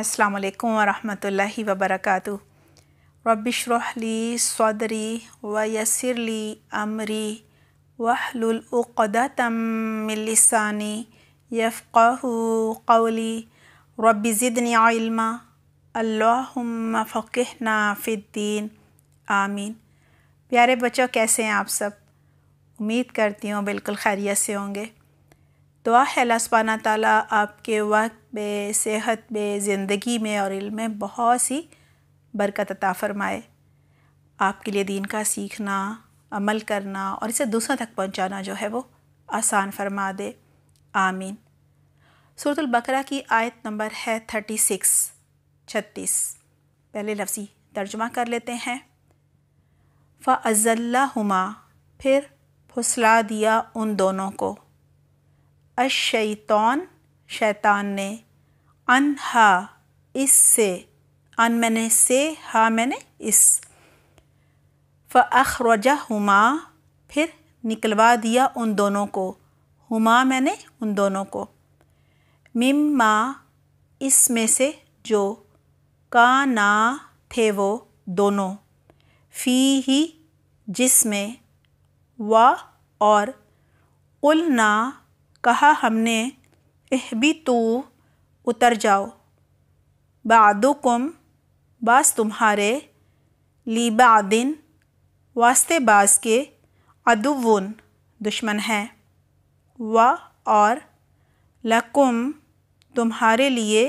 अस्सलाम वालेकुम रहमतुल्लाहि व बरकातहू रबिशरहली सदरी व यसरली अमरी वहलुलतमिलसानी यफ़क़ कौली रबी ज़िदनी इल्मा अल्लाहुम्मा फ़क़हना फ़िद्दीन आमीन प्यारे बच्चों कैसे हैं आप सब उम्मीद करती हूँ बिल्कुल खैरियत से होंगे दुआ है अल्लाह ताला आपके वक्त सेहत में ज़िंदगी में और इल्म में बहुत सी बरकत अता फ़रमाए आपके लिए दीन का सीखना अमल करना और इसे दूसरों तक पहुंचाना जो है वो आसान फरमा दे आमीन बकरा की आयत नंबर है थर्टी सिक्स छत्तीस पहले लफ्ज़ी तर्जमा कर लेते हैं फ़ल्लामा हुमा फिर फुसला दिया उन दोनों को अशैतौन शैतान ने अन हा इस से अन मैंने से हा मैंने इस फ़रजा हुमा फिर निकलवा दिया उन दोनों को हुमा मैंने उन दोनों को मिम माँ में से जो का ना थे वो दोनों फ़ी ही जिसमें वा और उल ना कहा हमने एह भी तो उतर जाओ बादुकुम बास तुम्हारे ली बादिन वास्ते बास के अदुवन दुश्मन हैं व और लकुम तुम्हारे लिए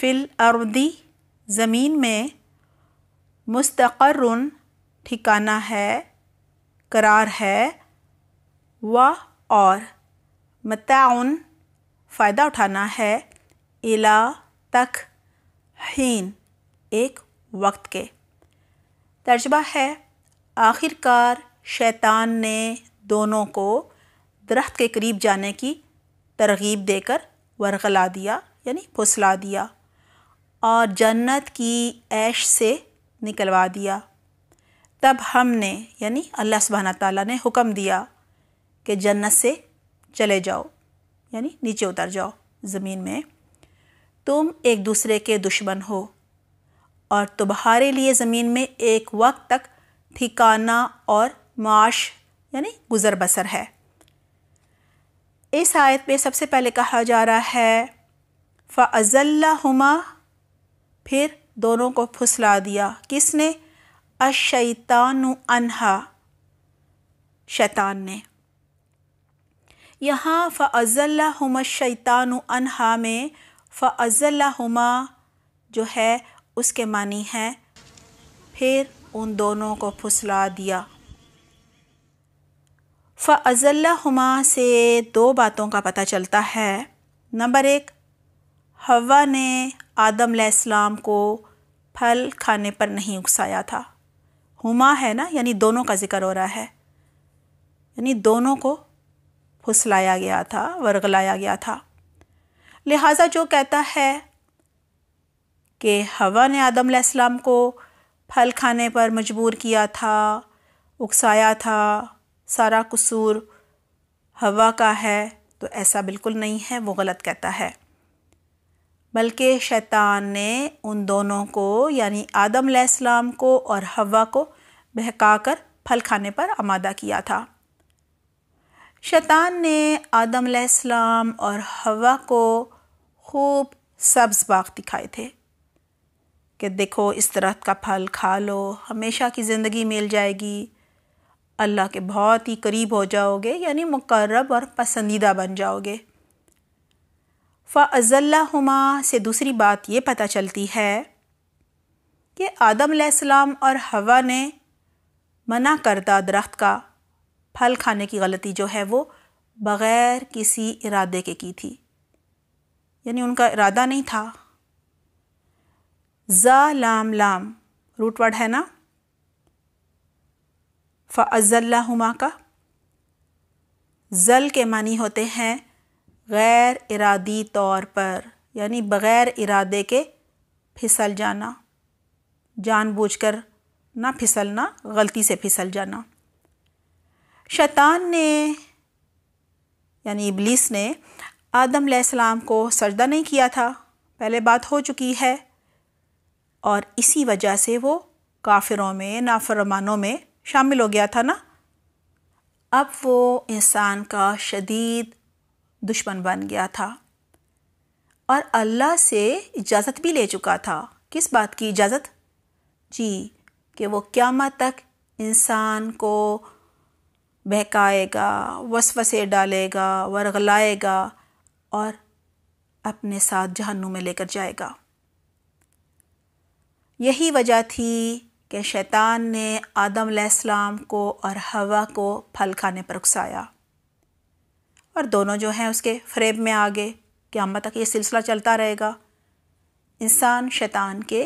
फ़िल अर्दी ज़मीन में मुस्तकर ठिकाना है करार है व और मताउन फ़ायदा उठाना है इला तक हीन एक वक्त के तर्जबा है आखिरकार शैतान ने दोनों को दरख्त के करीब जाने की तरगीब देकर वरगला दिया यानी फुसला दिया और जन्नत की ऐश से निकलवा दिया तब हमने यानी अल्लाह सुबहाना ताला ने हुक्म दिया कि जन्नत से चले जाओ यानी नीचे उतर जाओ ज़मीन में तुम एक दूसरे के दुश्मन हो और तुम्हारे लिए ज़मीन में एक वक्त तक ठिकाना और माश यानी गुज़र बसर है इस आयत में सबसे पहले कहा जा रहा है फ़ज़ल्ला हुमा फिर दोनों को फुसला दिया किसने अशैतान अनहा शैतान ने यहाँ फ़ज़ल्लाहुमा शैतान अनहा में फ़ज़ल्लाहुमा जो है उसके मानी है फिर उन दोनों को फुसला दिया हम से दो बातों का पता चलता है नंबर एक हवा ने आदम आसमाम को फल खाने पर नहीं उकसाया था हुमा है ना यानी दोनों का ज़िक्र हो रहा है यानी दोनों को फुसलाया गया था वर्गलाया गया था लिहाजा जो कहता है कि हवा ने आदम आदम को फल खाने पर मजबूर किया था उकसाया था सारा कसूर हवा का है तो ऐसा बिल्कुल नहीं है वो गलत कहता है बल्कि शैतान ने उन दोनों को यानी आदम आदम को और हवा को बहका कर फल खाने पर आमादा किया था शैतान ने आदम सलाम और हवा को खूब सब्ज़ बाग दिखाए थे कि देखो इस दरख्त का फल खा लो हमेशा की ज़िंदगी मिल जाएगी अल्लाह के बहुत ही करीब हो जाओगे यानी मुकरब और पसंदीदा बन जाओगे फ़ज़ल्ला हम से दूसरी बात ये पता चलती है कि आदम सलाम और हवा ने मना करता दरख्त का फल खाने की गलती जो है वो बग़ैर किसी इरादे के की थी यानी उनका इरादा नहीं था ज़ा लाम लाम रूटवर्ड है ना फ़ज़ल्ला हुमा का जल के मानी होते हैं गैर इरादी तौर पर यानी बग़ैर इरादे के फिसल जाना जानबूझकर ना फिसलना गलती से फिसल जाना शैतान ने यानी इबलीस ने आदम सलाम को सजदा नहीं किया था पहले बात हो चुकी है और इसी वजह से वो काफिरों में नाफरमानों में शामिल हो गया था ना अब वो इंसान का शदीद दुश्मन बन गया था और अल्लाह से इजाज़त भी ले चुका था किस बात की इजाज़त जी कि वो क़्यामत तक इंसान को बहकाएगा वसवसे डालेगा वरगलाएगा और अपने साथ जहन्नुम में लेकर जाएगा यही वजह थी कि शैतान ने आदम आदम्लाम को और हवा को फल खाने पर उकसाया और दोनों जो हैं उसके फ्रेब में आ गए अम्मा तक ये सिलसिला चलता रहेगा इंसान शैतान के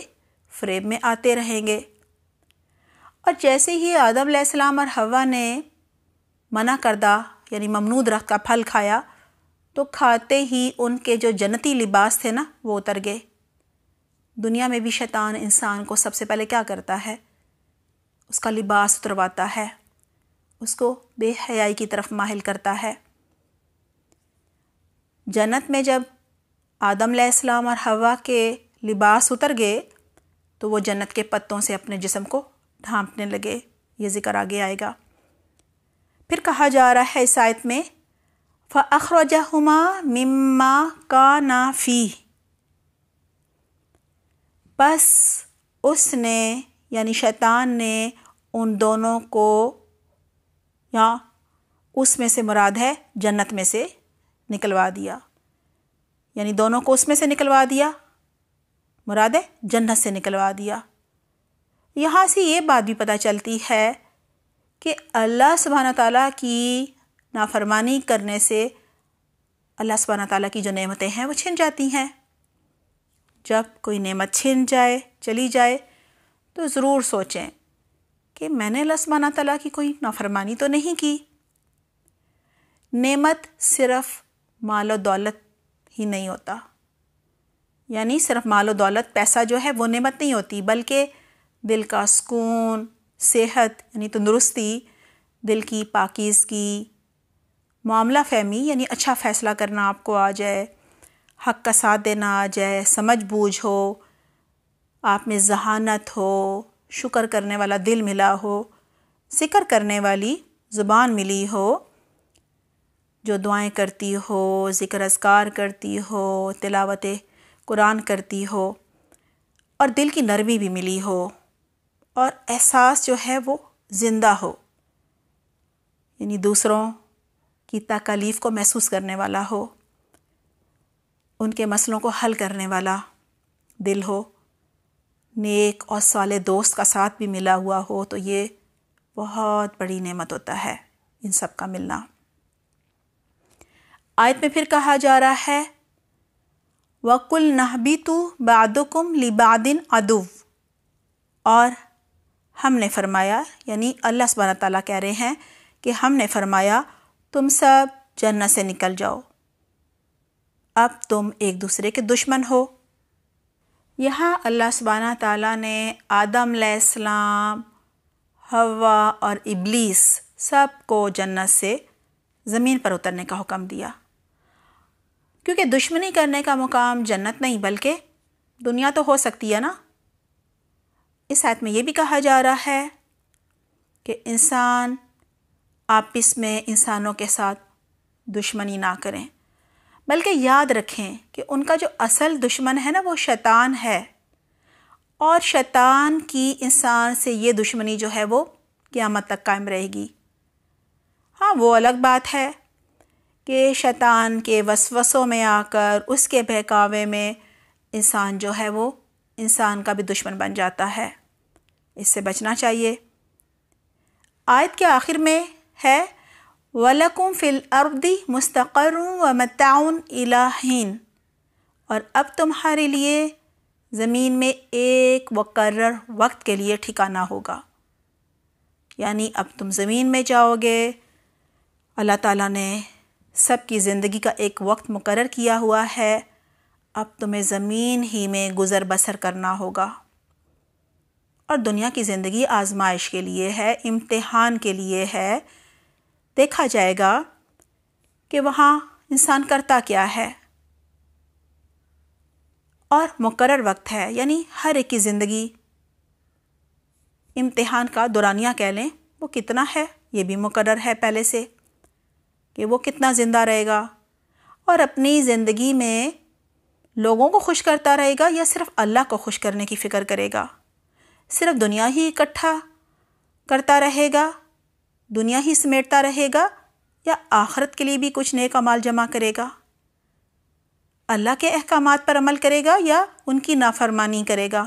फ्रेब में आते रहेंगे और जैसे ही आदम आदम्लाम और हवा ने मना करदा यानी ममनू दरख्त का फल खाया तो खाते ही उनके जो जन्नती लिबास थे ना वो उतर गए दुनिया में भी शैतान इंसान को सबसे पहले क्या करता है उसका लिबास उतरवाता है उसको बेहयाई की तरफ माहिल करता है जन्नत में जब आदम आदम और हवा के लिबास उतर गए तो वो जन्नत के पत्तों से अपने जिसम को ढांपने लगे ये ज़िक्र आगे आएगा फिर कहा जा रहा है इस आयत में फ़खरजहुमा मम्मा का नाफ़ी बस उसने यानी शैतान ने उन दोनों को या उसमें से मुराद है जन्नत में से निकलवा दिया यानी दोनों को उसमें से निकलवा दिया मुराद है जन्नत से निकलवा दिया यहाँ से ये बात भी पता चलती है कि अल्लाह सुबहाना ताली की नाफरमानी करने से अल्लाह सुबहाना ताली की जो नेमतें हैं वो छिन जाती हैं जब कोई नेमत छिन जाए चली जाए तो ज़रूर सोचें कि मैंने अल्लाह सुबहाना ताली की कोई नाफरमानी तो नहीं की नेमत सिर्फ माल दौलत ही नहीं होता यानी सिर्फ माल दौलत पैसा जो है वो नेमत नहीं होती बल्कि दिल का सुकून सेहत यानी तंदुरुस्ती दिल की पाकिज़गी मामला फहमी यानी अच्छा फ़ैसला करना आपको आ जाए हक का साथ देना आ जाए समझ बूझ हो आप में जहानत हो शुक्र करने वाला दिल मिला हो ज़िक्र करने वाली ज़ुबान मिली हो जो दुआएं करती हो ज़िक्र असकार करती हो तिलावत कुरान करती हो और दिल की नरमी भी मिली हो और एहसास जो है वो ज़िंदा हो यानी दूसरों की तकालीफ को महसूस करने वाला हो उनके मसलों को हल करने वाला दिल हो नेक और साले दोस्त का साथ भी मिला हुआ हो तो ये बहुत बड़ी नेमत होता है इन सब का मिलना आयत में फिर कहा जा रहा है वकुल नहबी तो बादुकुम लिबादिन अदुव और हमने फरमाया यानी अल्लाह सुबहाना ताली कह रहे हैं कि हमने फरमाया तुम सब जन्नत से निकल जाओ अब तुम एक दूसरे के दुश्मन हो यहाँ अल्लाह सुबहाना ताली ने आदम आसमाम हवा और इबलीस सब को जन्नत से ज़मीन पर उतरने का हुक्म दिया क्योंकि दुश्मनी करने का मुकाम जन्नत नहीं बल्कि दुनिया तो हो सकती है ना इस हाथ में ये भी कहा जा रहा है कि इंसान आपस में इंसानों के साथ दुश्मनी ना करें बल्कि याद रखें कि उनका जो असल दुश्मन है ना वो शैतान है और शैतान की इंसान से ये दुश्मनी जो है वो क़्यामत तक कायम रहेगी हाँ वो अलग बात है कि शैतान के वसवसों में आकर उसके बहकावे में इंसान जो है वो इंसान का भी दुश्मन बन जाता है इससे बचना चाहिए आयत के आखिर में है वलकुम फ़िल अर्दी मुस्तकर व मताउन इलाहीन और अब तुम्हारे लिए ज़मीन में एक मुकर वक्त के लिए ठिकाना होगा यानी अब तुम ज़मीन में जाओगे अल्लाह ताला ने सब की ज़िंदगी का एक वक्त मुकर किया हुआ है अब तुम्हें ज़मीन ही में गुज़र बसर करना होगा और दुनिया की ज़िंदगी आजमाइश के लिए है इम्तहान के लिए है देखा जाएगा कि वहाँ इंसान करता क्या है और मुकर वक्त है यानी हर एक की ज़िंदगी इम्तहान का दुरानिया कह लें वो कितना है ये भी मुकर है पहले से कि वो कितना ज़िंदा रहेगा और अपनी ज़िंदगी में लोगों को खुश करता रहेगा या सिर्फ अल्लाह को खुश करने की फ़िक्र करेगा सिर्फ दुनिया ही इकट्ठा करता रहेगा दुनिया ही समेटता रहेगा या आखरत के लिए भी कुछ नए कमाल जमा करेगा अल्लाह के अहकाम पर अमल करेगा या उनकी नाफरमानी करेगा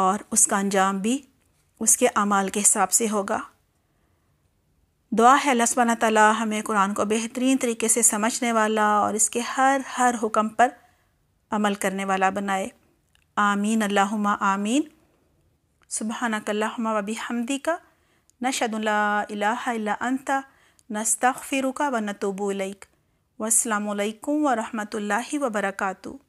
और उसका अंजाम भी उसके अमाल के हिसाब से होगा दुआ है लसवाना तला हमें कुरान को बेहतरीन तरीके से समझने वाला और इसके हर हर हुक्म पर अमल करने वाला बनाए आमीन अल्लाहुम्मा आमीन सुबहानकल्लाहुम्मा वबी हमदी का नशदुल्ला इला अंता नस्तफ़िरुका व नतूबुलैक वालकम वरहमल वबरकू